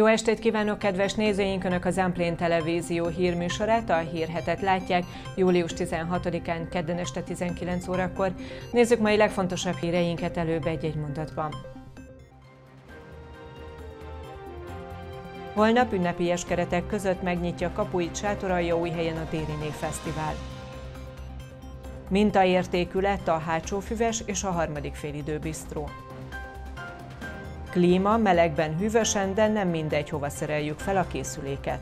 Jó estét kívánok, kedves nézőink! Önök az Amplén Televízió hírműsorát, a Hírhetet látják július 16-án, kedden este 19 órakor. Nézzük mai legfontosabb híreinket előbb egy-egy mondatban. Holnap ünnepélyes keretek között megnyitja kapuit sátoralja helyen a Dériné Fesztivál. Mintaértékű lett a hátsó füves és a harmadik félidő bisztró. Klíma melegben hűvösen, de nem mindegy, hova szereljük fel a készüléket.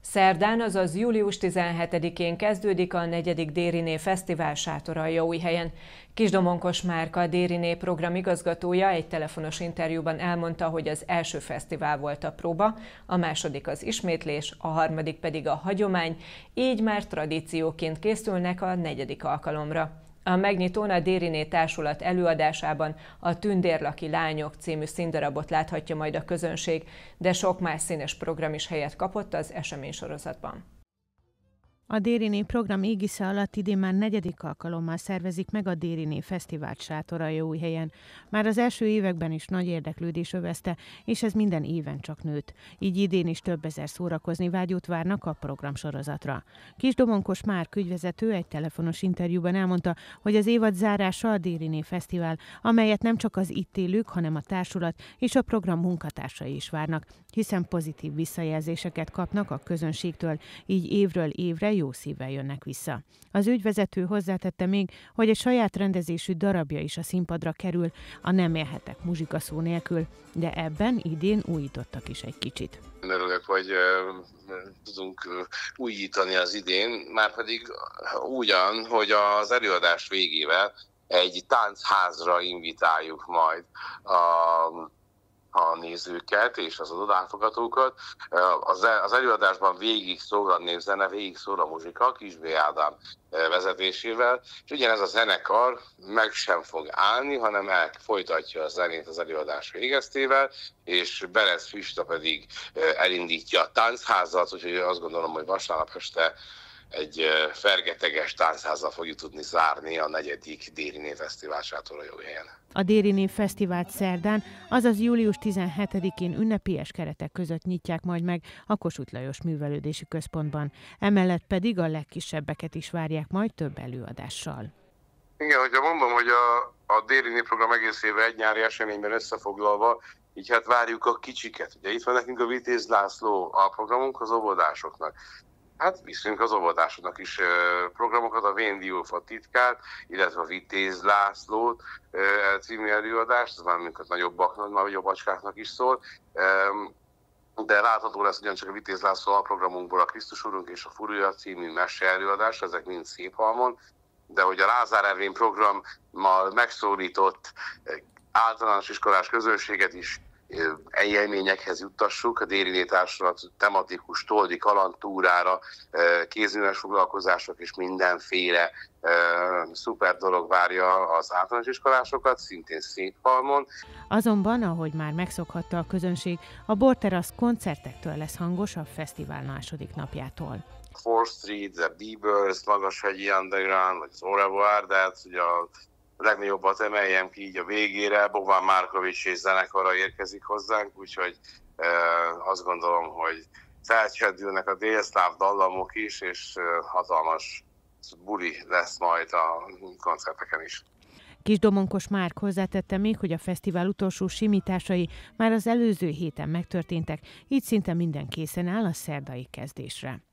Szerdán, azaz július 17-én kezdődik a 4. Dériné Fesztivál sátora a helyen. Kisdomonkos Márka, Dériné program igazgatója egy telefonos interjúban elmondta, hogy az első fesztivál volt a próba, a második az ismétlés, a harmadik pedig a hagyomány, így már tradícióként készülnek a negyedik alkalomra. A megnyitón a Dériné Társulat előadásában a Tündérlaki Lányok című színdarabot láthatja majd a közönség, de sok más színes program is helyet kapott az eseménysorozatban. A Dériné program égisze alatt idén már negyedik alkalommal szervezik meg a Dériné Fesztivált helyen. Már az első években is nagy érdeklődés övezte, és ez minden éven csak nőtt. Így idén is több ezer szórakozni vágyót várnak a program Kis Kisdomonkos már ügyvezető egy telefonos interjúban elmondta, hogy az évad zárása a Dériné Fesztivál, amelyet nem csak az itt élők, hanem a társulat és a program munkatársai is várnak, hiszen pozitív visszajelzéseket kapnak a közönségtől, így évről évre jó szívvel jönnek vissza. Az ügyvezető hozzátette még, hogy egy saját rendezésű darabja is a színpadra kerül, a Nem élhetek muzsika szó nélkül, de ebben idén újítottak is egy kicsit. Örülök, hogy tudunk újítani az idén, már pedig ugyan, hogy az előadás végével egy táncházra invitáljuk majd a a nézőket és az odátogatókat. Az, e- az előadásban végig szól a népzene, végig szól a muzsika, Kisbé Ádám vezetésével, és ugyanez a zenekar meg sem fog állni, hanem el, folytatja a zenét az előadás végeztével, és Berez Füsta pedig elindítja a táncházat, úgyhogy azt gondolom, hogy vasárnap este egy fergeteges táncházzal fogjuk tudni zárni a negyedik Déri Név Fesztivál helyen. A Név Fesztivált szerdán, azaz július 17-én ünnepélyes keretek között nyitják majd meg a Kossuth Lajos Művelődési Központban. Emellett pedig a legkisebbeket is várják majd több előadással. Igen, hogyha mondom, hogy a, a Név program egész éve egy nyári eseményben összefoglalva, így hát várjuk a kicsiket. Ugye itt van nekünk a Vitéz László a programunk az óvodásoknak. Hát viszünk az óvodásoknak is programokat, a Vén Diófa titkát, illetve a Vitéz Lászlót című előadást, ez már minket nagyobbaknak, nagyobbacskáknak is szól de látható lesz ugyancsak a Vitéz László programunkból a Krisztus Urunk és a Furúja című előadás, ezek mind szép halmon, de hogy a Lázár Ervén programmal megszólított általános iskolás közönséget is eljelményekhez juttassuk, a déli társadalmat tematikus toldi kalantúrára, kézműves foglalkozások és mindenféle szuper dolog várja az általános iskolásokat, szintén Széthalmon. Azonban, ahogy már megszokhatta a közönség, a borterasz koncertektől lesz hangos a fesztivál második napjától. Fourth Street, The Beavers, Magashegyi Underground, vagy az Au revoir, de hát ugye a legnagyobbat emeljem ki így a végére, Bogván Márkovics és zenekara érkezik hozzánk, úgyhogy e, azt gondolom, hogy felcsendülnek a délszláv dallamok is, és hatalmas buli lesz majd a koncerteken is. Domonkos Márk hozzátette még, hogy a fesztivál utolsó simításai már az előző héten megtörténtek, így szinte minden készen áll a szerdai kezdésre.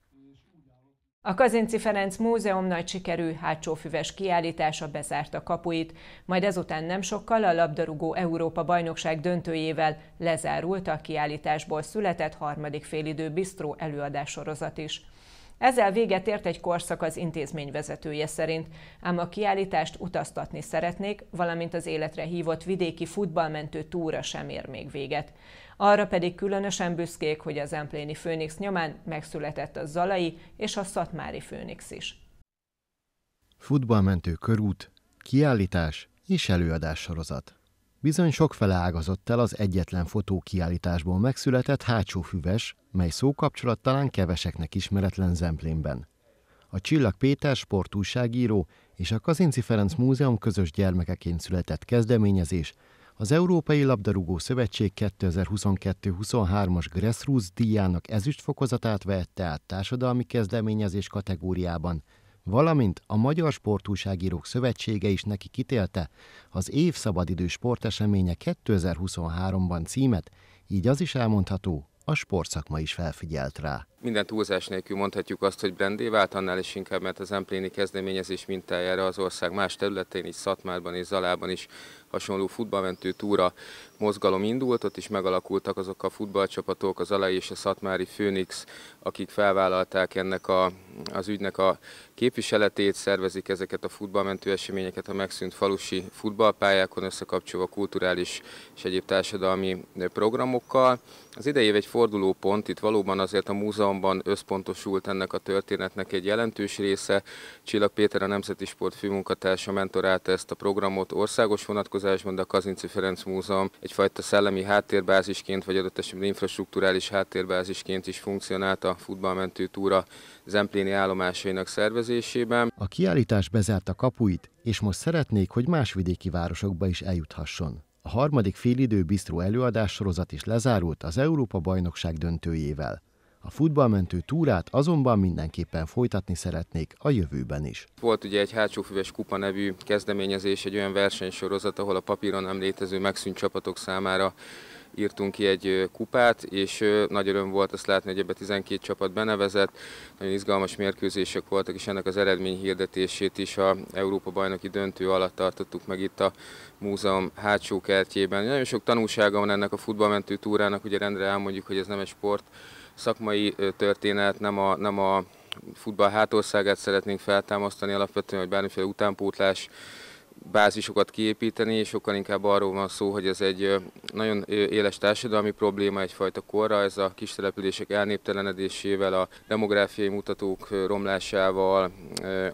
A Kazinci Ferenc Múzeum nagy sikerű hátsófüves kiállítása bezárta kapuit, majd ezután nem sokkal a labdarúgó Európa bajnokság döntőjével lezárult a kiállításból született harmadik félidő bistró előadássorozat is. Ezzel véget ért egy korszak az intézmény vezetője szerint, ám a kiállítást utaztatni szeretnék, valamint az életre hívott vidéki futballmentő túra sem ér még véget. Arra pedig különösen büszkék, hogy az Empléni Főnix nyomán megszületett a Zalai és a Szatmári Főnix is. Futballmentő körút, kiállítás és előadás sorozat. Bizony sokfele ágazott el az egyetlen fotókiállításból megszületett hátsó füves, mely szókapcsolat talán keveseknek ismeretlen Zemplénben. A Csillag Péter sportújságíró és a Kazinci Ferenc Múzeum közös gyermekeként született kezdeményezés az Európai Labdarúgó Szövetség 2022-23-as Grassroots díjának ezüstfokozatát vehette át társadalmi kezdeményezés kategóriában, valamint a Magyar Sportúságírók Szövetsége is neki kitélte az év szabadidő sporteseménye 2023-ban címet, így az is elmondható, a sportszakma is felfigyelt rá. Minden túlzás nélkül mondhatjuk azt, hogy brendé vált annál is inkább, mert az Empléni kezdeményezés mintájára az ország más területén, így Szatmárban és Zalában is hasonló futballmentő túra mozgalom indult, ott is megalakultak azok a futballcsapatok, az Alai és a Szatmári Főnix, akik felvállalták ennek a, az ügynek a képviseletét, szervezik ezeket a futballmentő eseményeket a megszűnt falusi futballpályákon, összekapcsolva kulturális és egyéb társadalmi programokkal. Az év egy fordulópont, itt valóban azért a múzeumban összpontosult ennek a történetnek egy jelentős része. Csillag Péter, a Nemzeti Sport főmunkatársa mentorálta ezt a programot országos vonatkozásban, vonatkozásban, de a Kazinci Ferenc Múzeum egyfajta szellemi háttérbázisként, vagy adott esetben infrastruktúrális háttérbázisként is funkcionált a futballmentő túra Zempléni állomásainak szervezésében. A kiállítás bezárta kapuit, és most szeretnék, hogy más vidéki városokba is eljuthasson. A harmadik félidő bistró előadás sorozat is lezárult az Európa-bajnokság döntőjével. A futballmentő túrát azonban mindenképpen folytatni szeretnék a jövőben is. Volt ugye egy hátsófüves kupa nevű kezdeményezés, egy olyan versenysorozat, ahol a papíron nem létező megszűnt csapatok számára írtunk ki egy kupát, és nagy öröm volt azt látni, hogy ebbe 12 csapat benevezett, nagyon izgalmas mérkőzések voltak, és ennek az eredmény hirdetését is a Európa bajnoki döntő alatt tartottuk meg itt a múzeum hátsó kertjében. Nagyon sok tanulsága van ennek a futballmentő túrának, ugye rendre elmondjuk, hogy ez nem egy sport, szakmai történet, nem a, nem a futball hátországát szeretnénk feltámasztani alapvetően, hogy bármiféle utánpótlás bázisokat kiépíteni, és sokkal inkább arról van szó, hogy ez egy nagyon éles társadalmi probléma egyfajta korra, ez a kis települések elnéptelenedésével, a demográfiai mutatók romlásával,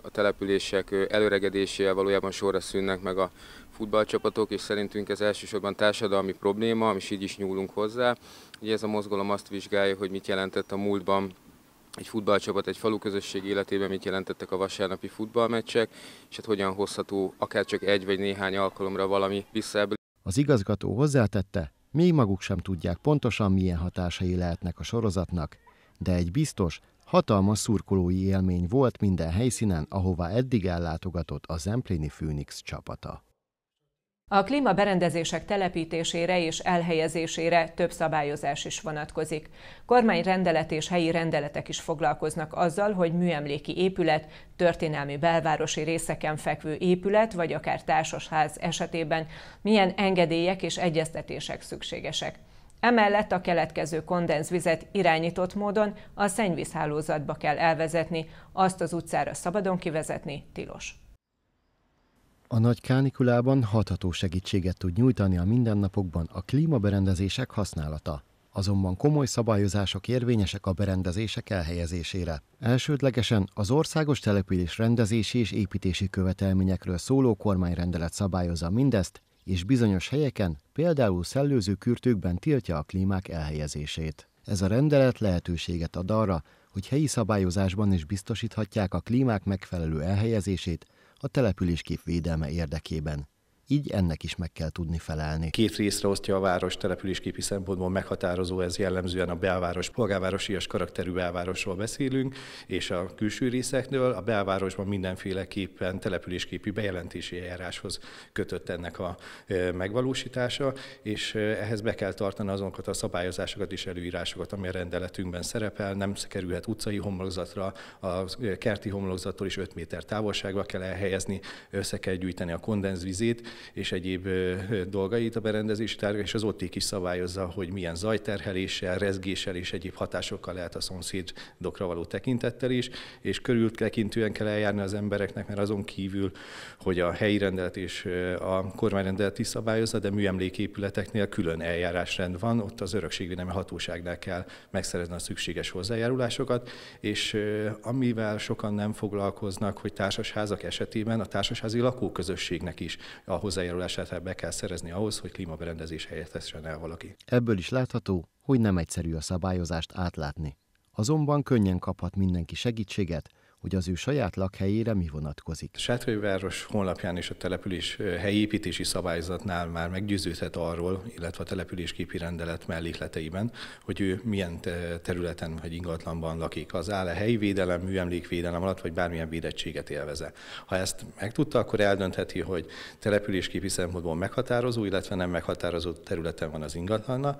a települések előregedésével valójában sorra szűnnek meg a futballcsapatok, és szerintünk ez elsősorban társadalmi probléma, és így is nyúlunk hozzá. Ugye ez a mozgalom azt vizsgálja, hogy mit jelentett a múltban egy futballcsapat, egy falu közösség életében mit jelentettek a vasárnapi futballmeccsek, és hát hogyan hozható akár csak egy vagy néhány alkalomra valami vissza ebből. Az igazgató hozzátette, még maguk sem tudják pontosan, milyen hatásai lehetnek a sorozatnak, de egy biztos, hatalmas szurkolói élmény volt minden helyszínen, ahová eddig ellátogatott a Zempléni Főnix csapata. A klímaberendezések telepítésére és elhelyezésére több szabályozás is vonatkozik. Kormányrendelet és helyi rendeletek is foglalkoznak azzal, hogy műemléki épület, történelmi belvárosi részeken fekvő épület vagy akár társasház esetében milyen engedélyek és egyeztetések szükségesek. Emellett a keletkező kondenzvizet irányított módon a szennyvízhálózatba kell elvezetni, azt az utcára szabadon kivezetni tilos. A nagy kánikulában hatható segítséget tud nyújtani a mindennapokban a klímaberendezések használata. Azonban komoly szabályozások érvényesek a berendezések elhelyezésére. Elsődlegesen az országos település rendezési és építési követelményekről szóló kormányrendelet szabályozza mindezt, és bizonyos helyeken, például kürtőkben tiltja a klímák elhelyezését. Ez a rendelet lehetőséget ad arra, hogy helyi szabályozásban is biztosíthatják a klímák megfelelő elhelyezését, a településkép védelme érdekében így ennek is meg kell tudni felelni. Két részre osztja a város településképi szempontból meghatározó, ez jellemzően a belváros, polgárvárosias karakterű belvárosról beszélünk, és a külső részeknől a belvárosban mindenféleképpen településképi bejelentési eljáráshoz kötött ennek a megvalósítása, és ehhez be kell tartani azokat a szabályozásokat és előírásokat, ami a rendeletünkben szerepel, nem kerülhet utcai homlokzatra, a kerti homlokzattól is 5 méter távolságra kell elhelyezni, össze kell gyűjteni a kondenzvizét, és egyéb dolgait a berendezési tárga, és az ott is szabályozza, hogy milyen zajterheléssel, rezgéssel és egyéb hatásokkal lehet a szomszédokra való tekintettel is, és körültekintően kell eljárni az embereknek, mert azon kívül, hogy a helyi rendelet és a kormányrendelet is szabályozza, de műemléképületeknél külön eljárásrend van, ott az örökségvédelmi hatóságnál kell megszerezni a szükséges hozzájárulásokat, és amivel sokan nem foglalkoznak, hogy társasházak esetében a társasházi lakóközösségnek is a hozzájárulását hát be kell szerezni ahhoz, hogy klímaberendezés helyettessen el valaki. Ebből is látható, hogy nem egyszerű a szabályozást átlátni. Azonban könnyen kaphat mindenki segítséget, hogy az ő saját lakhelyére mi vonatkozik. Sátrai város honlapján és a település helyépítési szabályzatnál már meggyőződhet arról, illetve a településképi rendelet mellékleteiben, hogy ő milyen területen vagy ingatlanban lakik. Az áll a helyi védelem, műemlékvédelem alatt, vagy bármilyen védettséget élveze. Ha ezt megtudta, akkor eldöntheti, hogy településképi szempontból meghatározó, illetve nem meghatározó területen van az ingatlanna.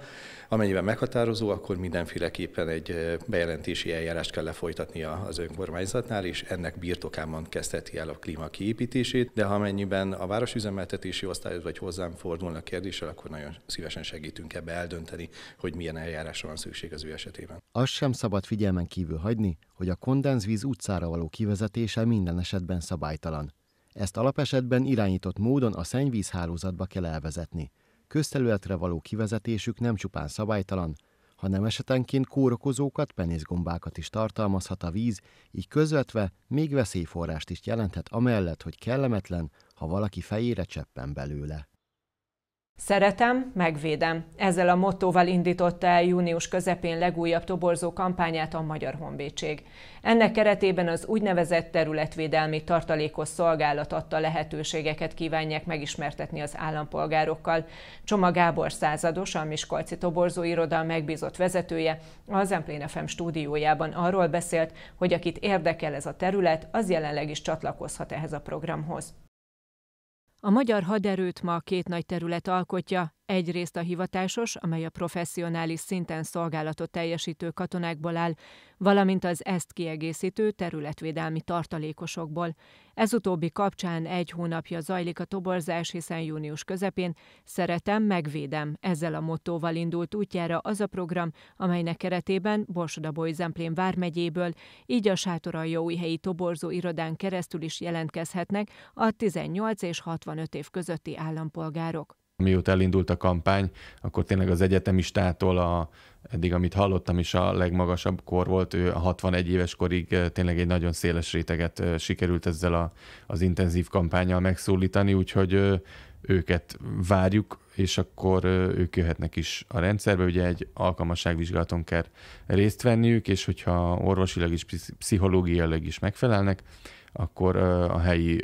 Amennyiben meghatározó, akkor mindenféleképpen egy bejelentési eljárást kell lefolytatnia az önkormányzat vállalatnál, és ennek birtokában kezdheti el a klíma kiépítését, de ha mennyiben a városüzemeltetési osztályhoz vagy hozzám fordulnak kérdéssel, akkor nagyon szívesen segítünk ebbe eldönteni, hogy milyen eljárásra van szükség az ő esetében. Azt sem szabad figyelmen kívül hagyni, hogy a kondenzvíz utcára való kivezetése minden esetben szabálytalan. Ezt alapesetben irányított módon a szennyvízhálózatba kell elvezetni. Közterületre való kivezetésük nem csupán szabálytalan, hanem esetenként kórokozókat, penészgombákat is tartalmazhat a víz, így közvetve még veszélyforrást is jelenthet amellett, hogy kellemetlen, ha valaki fejére cseppen belőle. Szeretem, megvédem. Ezzel a mottóval indította el június közepén legújabb toborzó kampányát a Magyar Honvédség. Ennek keretében az úgynevezett területvédelmi tartalékos szolgálat adta lehetőségeket kívánják megismertetni az állampolgárokkal. Csoma Gábor százados, a Miskolci toborzó iroda megbízott vezetője, az Emplén FM stúdiójában arról beszélt, hogy akit érdekel ez a terület, az jelenleg is csatlakozhat ehhez a programhoz. A magyar haderőt ma két nagy terület alkotja, Egyrészt a hivatásos, amely a professzionális szinten szolgálatot teljesítő katonákból áll, valamint az ezt kiegészítő területvédelmi tartalékosokból. Ez utóbbi kapcsán egy hónapja zajlik a toborzás, hiszen június közepén Szeretem, megvédem. Ezzel a mottóval indult útjára az a program, amelynek keretében Borsodaboly Zemplén vármegyéből, így a helyi toborzó irodán keresztül is jelentkezhetnek a 18 és 65 év közötti állampolgárok mióta elindult a kampány, akkor tényleg az egyetemistától a, eddig, amit hallottam is a legmagasabb kor volt, ő a 61 éves korig tényleg egy nagyon széles réteget sikerült ezzel a, az intenzív kampányjal megszólítani, úgyhogy őket várjuk, és akkor ők jöhetnek is a rendszerbe, ugye egy alkalmasságvizsgálaton kell részt venniük, és hogyha orvosilag is, pszichológiailag is megfelelnek, akkor a helyi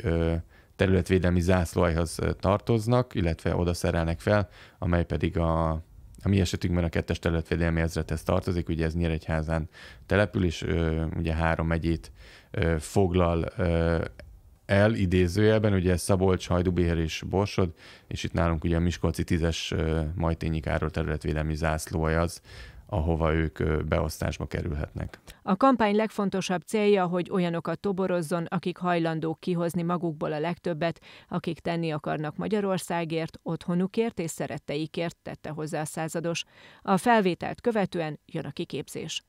területvédelmi zászlóajhoz tartoznak, illetve oda szerelnek fel, amely pedig a, a mi esetünkben a kettes területvédelmi ezrethez tartozik, ugye ez Nyíregyházán települ, és ö, ugye három megyét ö, foglal ö, el idézőjelben, ugye Szabolcs, Hajdubéher és Borsod, és itt nálunk ugye a Miskolci 10-es Majtényi Károly területvédelmi zászlója az, ahova ők beosztásba kerülhetnek. A kampány legfontosabb célja, hogy olyanokat toborozzon, akik hajlandók kihozni magukból a legtöbbet, akik tenni akarnak Magyarországért, otthonukért és szeretteikért, tette hozzá a százados. A felvételt követően jön a kiképzés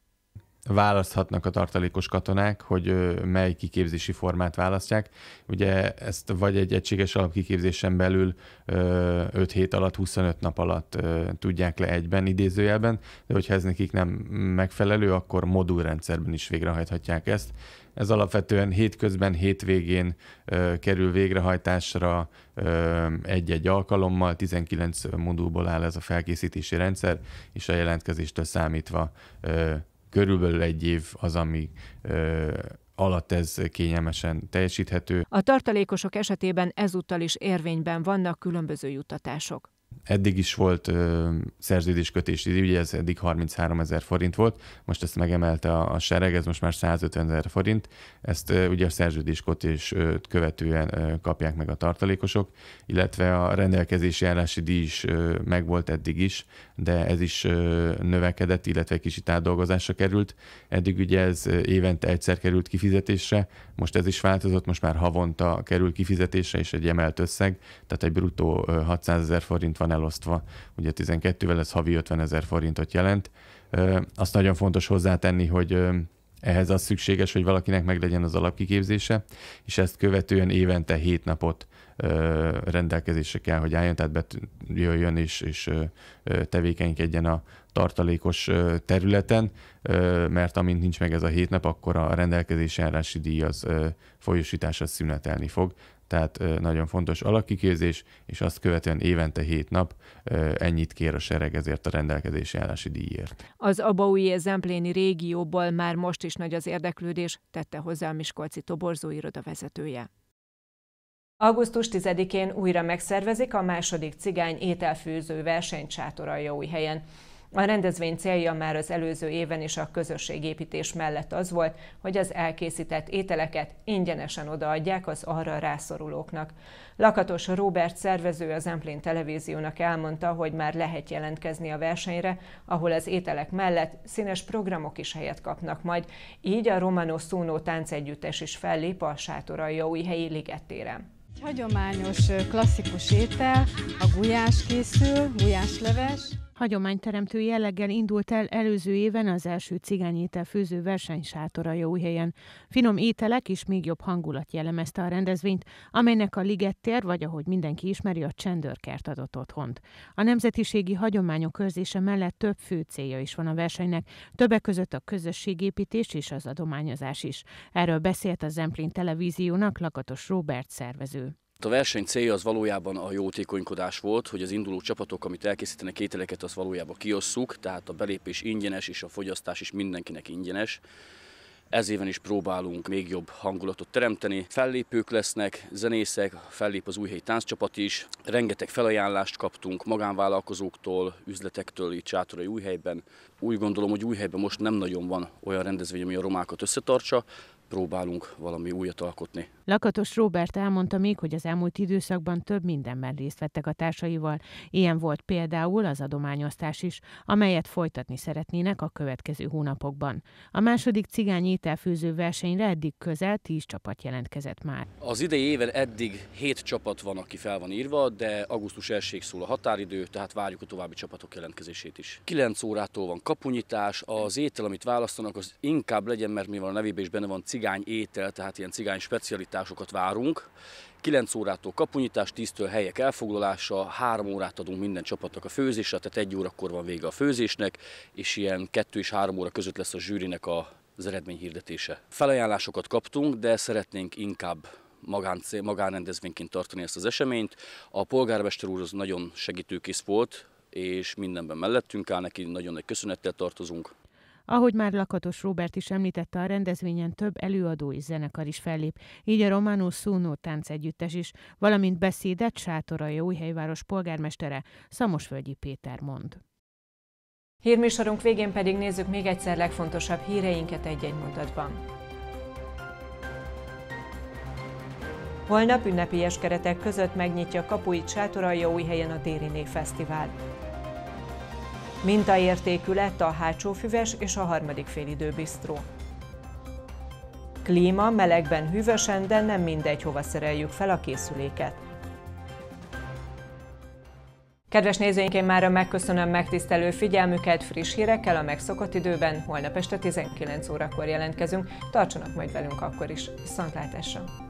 választhatnak a tartalékos katonák, hogy mely kiképzési formát választják. Ugye ezt vagy egy egységes alapkiképzésen belül 5 hét alatt, 25 nap alatt tudják le egyben, idézőjelben, de hogyha ez nekik nem megfelelő, akkor modulrendszerben is végrehajthatják ezt. Ez alapvetően hétközben, hétvégén ö, kerül végrehajtásra ö, egy-egy alkalommal, 19 modulból áll ez a felkészítési rendszer, és a jelentkezéstől számítva ö, körülbelül egy év az, ami ö, alatt ez kényelmesen teljesíthető. A tartalékosok esetében ezúttal is érvényben vannak különböző juttatások. Eddig is volt ö, díj, ugye ez eddig 33 ezer forint volt, most ezt megemelte a, a sereg, ez most már 150 ezer forint, ezt ö, ugye a szerződéskötés ö, követően ö, kapják meg a tartalékosok, illetve a rendelkezési állási díj is ö, megvolt eddig is, de ez is ö, növekedett, illetve kicsit átdolgozásra került. Eddig ugye ez évente egyszer került kifizetésre, most ez is változott, most már havonta kerül kifizetésre, és egy emelt összeg, tehát egy bruttó 600 ezer forint van elosztva, ugye 12-vel ez havi 50 ezer forintot jelent. Azt nagyon fontos hozzátenni, hogy ehhez az szükséges, hogy valakinek meglegyen az alapkiképzése, és ezt követően évente 7 napot rendelkezésre kell, hogy álljon, tehát jöjjön és, és tevékenykedjen a tartalékos területen, mert amint nincs meg ez a hét nap, akkor a rendelkezési állási díj az folyosítása szünetelni fog tehát nagyon fontos alakiképzés, és azt követően évente hét nap ennyit kér a sereg ezért a rendelkezési állási díjért. Az abaui zempléni régióból már most is nagy az érdeklődés, tette hozzá a Miskolci Toborzó iroda vezetője. Augusztus 10-én újra megszervezik a második cigány ételfőző versenyt helyen. A rendezvény célja már az előző éven is a közösségépítés mellett az volt, hogy az elkészített ételeket ingyenesen odaadják az arra rászorulóknak. Lakatos Robert szervező az Emplén televíziónak elmondta, hogy már lehet jelentkezni a versenyre, ahol az ételek mellett színes programok is helyet kapnak majd, így a Romano Szónó táncegyüttes is fellép a helyi ligettéren. Egy hagyományos klasszikus étel, a gulyás készül, gulyásleves. Hagyományteremtő jelleggel indult el előző éven az első cigányétel főző jó helyen Finom ételek is, még jobb hangulat jellemezte a rendezvényt, amelynek a ligettér, vagy ahogy mindenki ismeri, a csendőrkert adott otthont. A nemzetiségi hagyományok őrzése mellett több fő célja is van a versenynek, többek között a közösségépítés és az adományozás is. Erről beszélt a Zemplén televíziónak Lakatos Robert szervező. A verseny célja az valójában a jótékonykodás volt, hogy az induló csapatok, amit elkészítenek ételeket, az valójában kiosszuk, tehát a belépés ingyenes és a fogyasztás is mindenkinek ingyenes. Ez éven is próbálunk még jobb hangulatot teremteni. Fellépők lesznek, zenészek, fellép az újhelyi tánccsapat is. Rengeteg felajánlást kaptunk magánvállalkozóktól, üzletektől itt Csátorai újhelyben. Úgy gondolom, hogy újhelyben most nem nagyon van olyan rendezvény, ami a romákat összetartsa próbálunk valami újat alkotni. Lakatos Robert elmondta még, hogy az elmúlt időszakban több mindenben részt vettek a társaival. Ilyen volt például az adományosztás is, amelyet folytatni szeretnének a következő hónapokban. A második cigány ételfőző versenyre eddig közel 10 csapat jelentkezett már. Az idei évvel eddig 7 csapat van, aki fel van írva, de augusztus 1 szól a határidő, tehát várjuk a további csapatok jelentkezését is. 9 órától van kapunyítás, az étel, amit választanak, az inkább legyen, mert mivel a nevében is benne van cigány, cigány étel, tehát ilyen cigány specialitásokat várunk. 9 órától kapunyítás, 10-től helyek elfoglalása, 3 órát adunk minden csapatnak a főzésre, tehát 1 órakor van vége a főzésnek, és ilyen 2 és 3 óra között lesz a zsűrinek a az eredmény hirdetése. Felajánlásokat kaptunk, de szeretnénk inkább magán, magánrendezvényként tartani ezt az eseményt. A polgármester úr az nagyon segítőkész volt, és mindenben mellettünk áll, neki nagyon nagy köszönettel tartozunk. Ahogy már Lakatos Robert is említette, a rendezvényen több előadó és zenekar is fellép, így a Romano Szúnó táncegyüttes is, valamint beszédet Sátorai Jóhelyváros polgármestere Szamosvölgyi Péter mond. Hírműsorunk végén pedig nézzük még egyszer legfontosabb híreinket egy-egy mondatban. Holnap ünnepélyes keretek között megnyitja kapuit Sátoralja új helyen a Déri Fesztivál. Mintaértékű lett a hátsó füves és a harmadik félidő bisztró. Klíma melegben hűvösen, de nem mindegy, hova szereljük fel a készüléket. Kedves nézőink, én mára megköszönöm megtisztelő figyelmüket, friss hírekkel a megszokott időben, holnap este 19 órakor jelentkezünk, tartsanak majd velünk akkor is. Viszontlátásra!